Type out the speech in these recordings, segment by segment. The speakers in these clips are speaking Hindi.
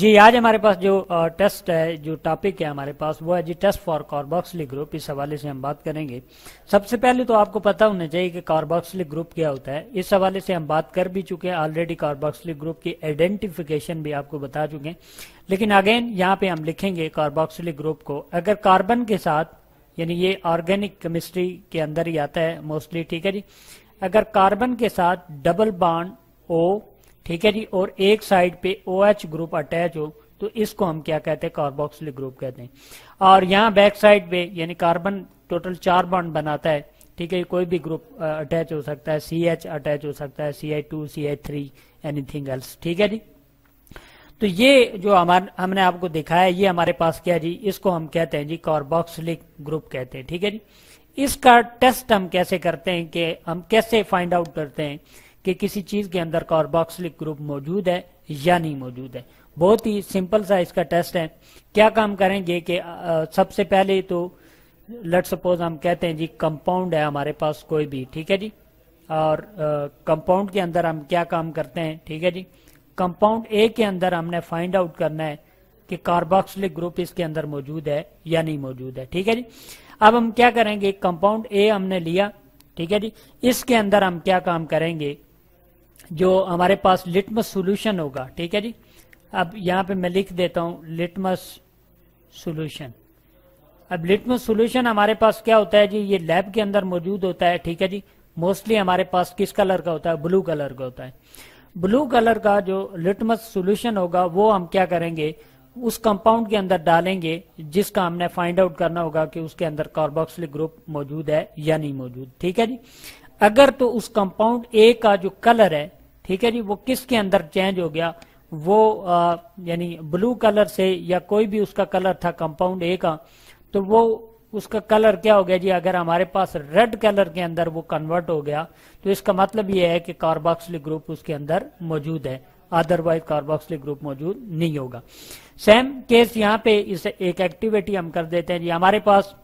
जी आज हमारे पास जो टेस्ट है जो टॉपिक है हमारे पास वो है जी टेस्ट फॉर कार्बोक्सिलिक ग्रुप इस हवाले से हम बात करेंगे सबसे पहले तो आपको पता होना चाहिए कि कार्बोक्सिलिक ग्रुप क्या होता है इस हवाले से हम बात कर भी चुके हैं ऑलरेडी कार्बोक्सिलिक ग्रुप की आइडेंटिफिकेशन भी आपको बता चुके हैं लेकिन अगेन यहाँ पे हम लिखेंगे कार्बोक्सिलिक ग्रुप को अगर कार्बन के साथ यानी ये ऑर्गेनिक केमिस्ट्री के अंदर ही आता है मोस्टली ठीक है जी अगर कार्बन के साथ डबल बॉन्ड ओ ठीक है जी और एक साइड पे ओ OH ग्रुप अटैच हो तो इसको हम क्या कहते हैं कार्बोक्सिलिक ग्रुप कहते हैं और यहाँ बैक साइड पे यानी कार्बन टोटल चार बॉन्ड बनाता है ठीक है कोई भी ग्रुप अटैच हो सकता है सी एच अटैच हो सकता है C I two C I three anything else ठीक है जी तो ये जो हमारे हमने आपको दिखाया ये हमारे पास क्या जी इसको हम कहते हैं जी कार्बोक्सिलिक ग्रुप कहते हैं ठीक है जी इसका टेस्ट हम कैसे करते हैं कि हम कैसे फाइंड आउट करते हैं कि किसी चीज़ के अंदर कार्बोक्सिलिक ग्रुप मौजूद है या नहीं मौजूद है बहुत ही सिंपल सा इसका टेस्ट है क्या काम करेंगे कि सबसे पहले तो लेट सपोज हम कहते हैं जी कंपाउंड है हमारे पास कोई भी ठीक है जी और कंपाउंड के अंदर हम क्या काम करते हैं ठीक है जी कंपाउंड ए के अंदर हमने फाइंड आउट करना है कि कार्बोक्सिलिक ग्रुप इसके अंदर मौजूद है या नहीं मौजूद है ठीक है जी अब हम क्या करेंगे कंपाउंड ए हमने लिया ठीक है जी इसके अंदर हम क्या काम करेंगे जो हमारे पास लिटमस सॉल्यूशन होगा ठीक है जी अब यहाँ पे मैं लिख देता हूं लिटमस सॉल्यूशन अब लिटमस सॉल्यूशन हमारे पास क्या होता है जी ये लैब के अंदर मौजूद होता है ठीक है जी मोस्टली हमारे पास किस कलर का होता है ब्लू कलर का होता है ब्लू कलर का जो लिटमस सॉल्यूशन होगा वो हम क्या करेंगे उस कंपाउंड के अंदर डालेंगे जिसका हमने फाइंड आउट करना होगा कि उसके अंदर कार्बोक्सिलिक ग्रुप मौजूद है या नहीं मौजूद ठीक है जी अगर तो उस कंपाउंड ए का जो कलर है ठीक है जी वो किसके अंदर चेंज हो गया वो यानी ब्लू कलर से या कोई भी उसका कलर था कंपाउंड ए का तो वो उसका कलर क्या हो गया जी अगर हमारे पास रेड कलर के अंदर वो कन्वर्ट हो गया तो इसका मतलब ये है कि कार्बोक्सिलिक ग्रुप उसके अंदर मौजूद है अदरवाइज कार्बोक्सिलिक ग्रुप मौजूद नहीं होगा सेम केस यहाँ पे इसे एक एक्टिविटी हम कर देते हैं जी हमारे पास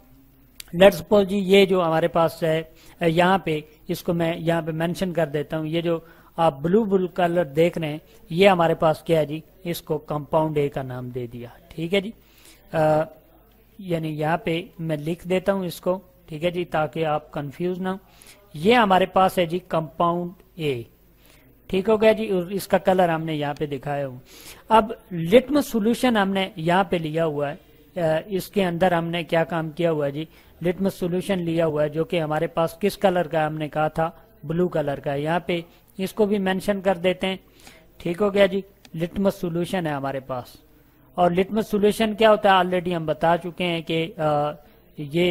लेट सपोज जी ये जो हमारे पास है यहाँ पे इसको मैं यहाँ पे मेंशन कर देता हूँ ये जो आप ब्लू ब्लू कलर देख रहे हैं ये हमारे पास क्या है जी इसको कंपाउंड ए का नाम दे दिया ठीक है जी यानी यहाँ पे मैं लिख देता हूँ इसको ठीक है जी ताकि आप कंफ्यूज ना हो ये हमारे पास है जी कंपाउंड ए ठीक हो गया जी और इसका कलर हमने यहाँ पे दिखाया हुआ अब लिटम सॉल्यूशन हमने यहाँ पे लिया हुआ है इसके अंदर हमने क्या काम किया हुआ है जी लिटम सॉल्यूशन लिया हुआ है जो कि हमारे पास किस कलर का हमने कहा था ब्लू कलर का यहाँ पे इसको भी मेंशन कर देते हैं ठीक हो गया जी लिटमस सॉल्यूशन है हमारे पास और लिटमस सॉल्यूशन क्या होता है ऑलरेडी हम बता चुके हैं कि ये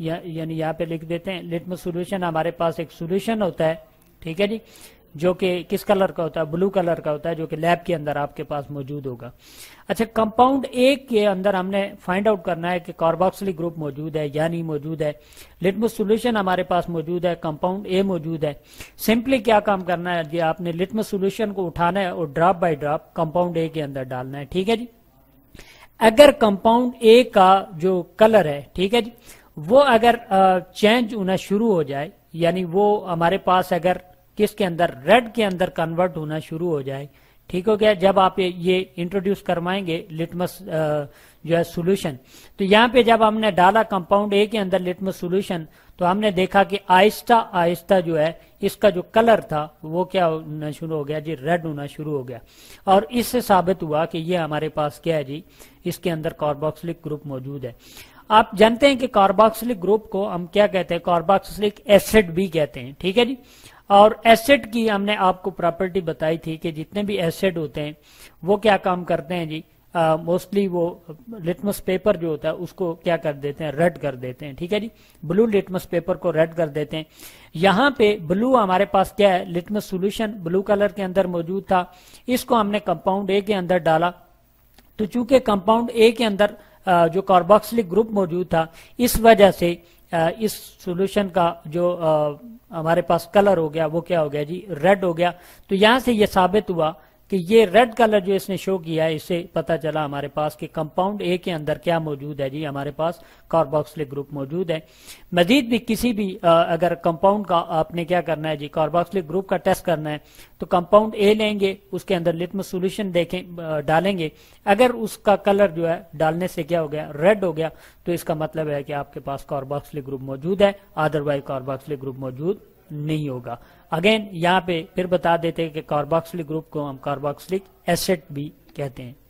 यानी यहाँ पे लिख देते हैं लिटमस सॉल्यूशन हमारे पास एक सॉल्यूशन होता है ठीक है जी जो कि किस कलर का होता है ब्लू कलर का होता है जो कि लैब के अंदर आपके पास मौजूद होगा अच्छा कंपाउंड ए के अंदर हमने फाइंड आउट करना है कि कार्बोक्सिलिक ग्रुप मौजूद है या नहीं मौजूद है लिटमस सोल्यूशन हमारे पास मौजूद है कंपाउंड ए मौजूद है सिंपली क्या काम करना है जी आपने लिटमस सोल्यूशन को उठाना है और drop by drop compound A के अंदर डालना है ठीक है जी अगर कंपाउंड ए का जो कलर है ठीक है जी वो अगर चेंज होना शुरू हो जाए यानी वो हमारे पास अगर किसके अंदर रेड के अंदर कन्वर्ट होना शुरू हो जाए ठीक हो गया जब आप ये इंट्रोड्यूस करवाएंगे लिटमस जो है सोल्यूशन तो यहाँ पे जब हमने डाला कंपाउंड ए के अंदर लिटमस सोल्यूशन तो हमने देखा कि आहिस्ता आहिस्ता जो है इसका जो कलर था वो क्या होना शुरू हो गया जी रेड होना शुरू हो गया और इससे साबित हुआ कि ये हमारे पास क्या है जी इसके अंदर कार्बोक्सिलिक ग्रुप मौजूद है आप जानते हैं कि कार्बोक्सिलिक ग्रुप को हम क्या कहते हैं कार्बोक्सिलिक एसिड भी कहते हैं ठीक है जी और एसेट की हमने आपको प्रॉपर्टी बताई थी कि जितने भी एसेट होते हैं वो क्या काम करते हैं जी मोस्टली uh, वो लिटमस पेपर जो होता है उसको क्या कर देते हैं रेड कर देते हैं ठीक है जी ब्लू लिटमस पेपर को रेड कर देते हैं यहाँ पे ब्लू हमारे पास क्या है लिटमस सॉल्यूशन ब्लू कलर के अंदर मौजूद था इसको हमने कंपाउंड ए के अंदर डाला तो चूंकि कंपाउंड ए के अंदर जो कार्बोक्सिलिक ग्रुप मौजूद था इस वजह से इस सॉल्यूशन का जो हमारे पास कलर हो गया वो क्या हो गया जी रेड हो गया तो यहां से ये साबित हुआ कि ये रेड कलर जो इसने शो किया है इससे पता चला हमारे पास कि कंपाउंड ए के अंदर क्या मौजूद है जी हमारे पास कार्बोक्सिलिक ग्रुप मौजूद है मजीद भी किसी भी आ, अगर कंपाउंड का आपने क्या करना है जी कार्बोक्सिलिक ग्रुप का टेस्ट करना है तो कंपाउंड ए लेंगे उसके अंदर लिटम सोल्यूशन देखें डालेंगे अगर उसका कलर जो है डालने से क्या हो गया रेड हो गया तो इसका मतलब है कि आपके पास कार्बोक्सिलिक ग्रुप मौजूद है अदरवाइज कार्बोक्सिलिक ग्रुप मौजूद नहीं होगा अगेन यहाँ पे फिर बता देते हैं कि कार्बोक्सिलिक ग्रुप को हम कार्बोक्सिलिक एसिड भी कहते हैं